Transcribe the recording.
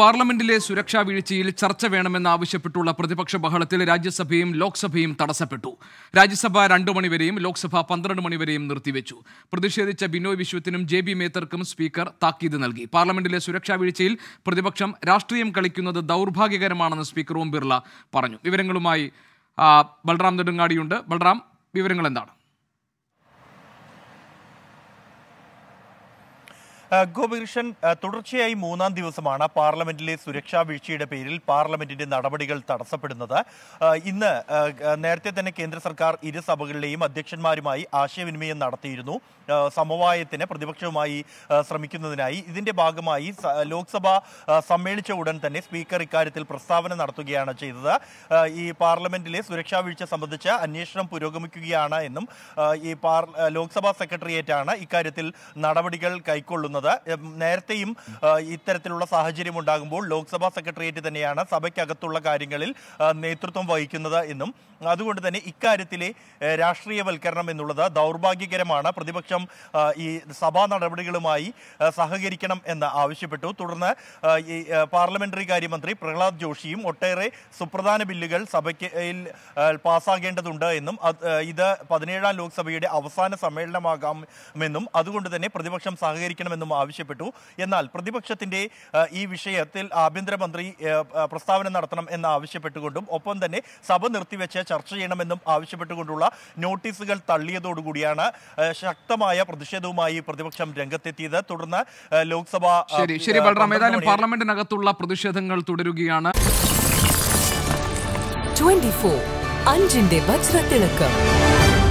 പാർലമെന്റിലെ സുരക്ഷാ വീഴ്ചയിൽ ചർച്ച വേണമെന്നാവശ്യപ്പെട്ടുള്ള പ്രതിപക്ഷ ബഹളത്തിൽ രാജ്യസഭയും ലോക്സഭയും തടസ്സപ്പെട്ടു രാജ്യസഭ രണ്ടു മണിവരെയും ലോക്സഭ പന്ത്രണ്ട് മണിവരെയും നിർത്തിവെച്ചു പ്രതിഷേധിച്ച ബിനോയ് വിശ്വത്തിനും ജെ ബി മേത്തർക്കും സ്പീക്കർ താക്കീത് നൽകി പാർലമെന്റിലെ സുരക്ഷാ വീഴ്ചയിൽ പ്രതിപക്ഷം രാഷ്ട്രീയം കളിക്കുന്നത് ദൗർഭാഗ്യകരമാണെന്ന് സ്പീക്കർ ഓം ബിർള പറഞ്ഞു വിവരങ്ങളുമായി ബൽറാം നെടുങ്ങാടിയുണ്ട് ബൽറാം വിവരങ്ങൾ എന്താണ് ഗോപകൃഷ്ണൻ തുടർച്ചയായി മൂന്നാം ദിവസമാണ് പാർലമെന്റിലെ സുരക്ഷാ വീഴ്ചയുടെ പേരിൽ പാർലമെന്റിന്റെ നടപടികൾ തടസ്സപ്പെടുന്നത് ഇന്ന് നേരത്തെ തന്നെ കേന്ദ്ര സർക്കാർ ഇരു സഭകളിലെയും അധ്യക്ഷന്മാരുമായി ആശയവിനിമയം നടത്തിയിരുന്നു സമവായത്തിന് പ്രതിപക്ഷവുമായി ശ്രമിക്കുന്നതിനായി ഇതിന്റെ ഭാഗമായി ലോക്സഭ സമ്മേളിച്ച ഉടൻ തന്നെ സ്പീക്കർ ഇക്കാര്യത്തിൽ പ്രസ്താവന നടത്തുകയാണ് ചെയ്തത് ഈ പാർലമെന്റിലെ സുരക്ഷാ വീഴ്ച സംബന്ധിച്ച് അന്വേഷണം പുരോഗമിക്കുകയാണ് എന്നും ഈ ലോക്സഭാ സെക്രട്ടേറിയറ്റാണ് ഇക്കാര്യത്തിൽ നടപടികൾ കൈക്കൊള്ളുന്നത് എന്നുള്ളത് നേരത്തെയും ഇത്തരത്തിലുള്ള സാഹചര്യം ഉണ്ടാകുമ്പോൾ ലോക്സഭാ സെക്രട്ടേറിയറ്റ് തന്നെയാണ് സഭയ്ക്കകത്തുള്ള കാര്യങ്ങളിൽ നേതൃത്വം വഹിക്കുന്നത് എന്നും അതുകൊണ്ട് തന്നെ ഇക്കാര്യത്തിലെ രാഷ്ട്രീയവൽക്കരണം എന്നുള്ളത് ദൗർഭാഗ്യകരമാണ് പ്രതിപക്ഷം ഈ സഭാ നടപടികളുമായി സഹകരിക്കണം എന്ന് ആവശ്യപ്പെട്ടു തുടർന്ന് ഈ പാർലമെന്ററി കാര്യമന്ത്രി പ്രഹ്ലാദ് ജോഷിയും ഒട്ടേറെ സുപ്രധാന ബില്ലുകൾ സഭയ്ക്ക് പാസ്സാകേണ്ടതുണ്ട് എന്നും ഇത് പതിനേഴാം ലോക്സഭയുടെ അവസാന സമ്മേളനമാകാമെന്നും അതുകൊണ്ട് തന്നെ പ്രതിപക്ഷം സഹകരിക്കണമെന്നും ആവശ്യപ്പെട്ടു എന്നാൽ പ്രതിപക്ഷത്തിന്റെ ഈ വിഷയത്തിൽ ആഭ്യന്തരമന്ത്രി പ്രസ്താവന നടത്തണം എന്ന് ആവശ്യപ്പെട്ടുകൊണ്ടും ഒപ്പം തന്നെ സഭ നിർത്തിവെച്ച് ചർച്ച ചെയ്യണമെന്നും ആവശ്യപ്പെട്ടുകൊണ്ടുള്ള നോട്ടീസുകൾ തള്ളിയതോടുകൂടിയാണ് ശക്തമായ പ്രതിഷേധവുമായി പ്രതിപക്ഷം രംഗത്തെത്തിയത് തുടർന്ന് ലോക്സഭ ശരി ശരി ഏതായാലും പാർലമെന്റിനകത്തുള്ള പ്രതിഷേധങ്ങൾ തുടരുകയാണ് ട്വന്റി അഞ്ചിന്റെ വജ്രത്തിളക്കം